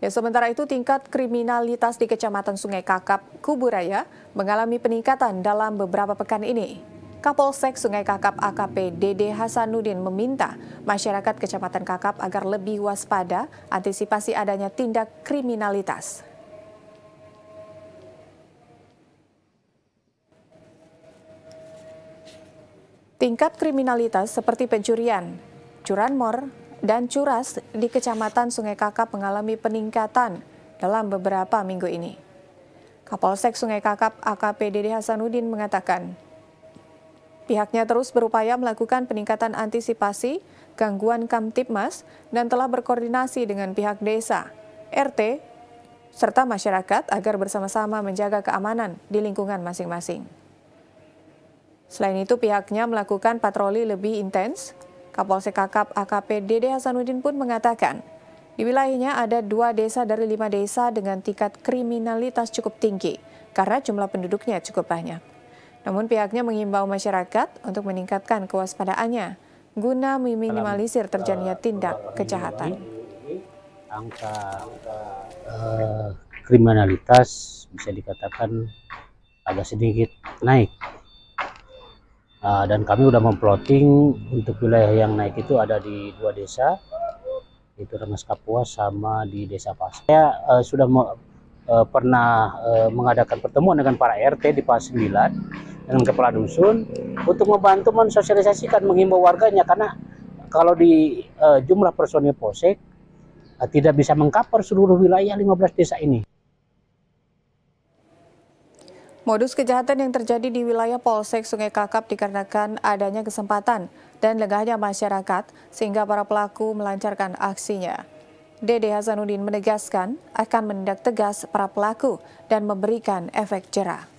Ya, sementara itu tingkat kriminalitas di Kecamatan Sungai Kakap, Kuburaya mengalami peningkatan dalam beberapa pekan ini. Kapolsek Sungai Kakap AKP Dede Hasanuddin meminta masyarakat Kecamatan Kakap agar lebih waspada antisipasi adanya tindak kriminalitas. Tingkat kriminalitas seperti pencurian, curanmor, dan curas di Kecamatan Sungai Kakap mengalami peningkatan dalam beberapa minggu ini. Kapolsek Sungai Kakap AKP Dede Hasanuddin mengatakan, pihaknya terus berupaya melakukan peningkatan antisipasi gangguan Kamtipmas dan telah berkoordinasi dengan pihak desa, RT, serta masyarakat agar bersama-sama menjaga keamanan di lingkungan masing-masing. Selain itu, pihaknya melakukan patroli lebih intens Kapolsek Kakap AKP Dede Hasanuddin pun mengatakan, di wilayahnya ada dua desa dari lima desa dengan tingkat kriminalitas cukup tinggi karena jumlah penduduknya cukup banyak. Namun pihaknya mengimbau masyarakat untuk meningkatkan kewaspadaannya guna meminimalisir terjadinya eh, tindak eh, kejahatan. Angka eh, kriminalitas bisa dikatakan agak sedikit naik uh, dan kami sudah memploting untuk wilayah yang naik itu ada di dua desa itu Rengas Kapuas sama di Desa Pas. Saya uh, sudah uh, pernah uh, mengadakan pertemuan dengan para RT di Pas 9 dengan kepala dusun untuk membantu mensosialisasikan menghimbau warganya karena kalau di uh, jumlah personil posek uh, tidak bisa mengcover seluruh wilayah 15 desa ini. Modus kejahatan yang terjadi di wilayah Polsek Sungai Kakap dikarenakan adanya kesempatan dan lengahnya masyarakat sehingga para pelaku melancarkan aksinya. Dede Hasanuddin menegaskan akan menindak tegas para pelaku dan memberikan efek jerah.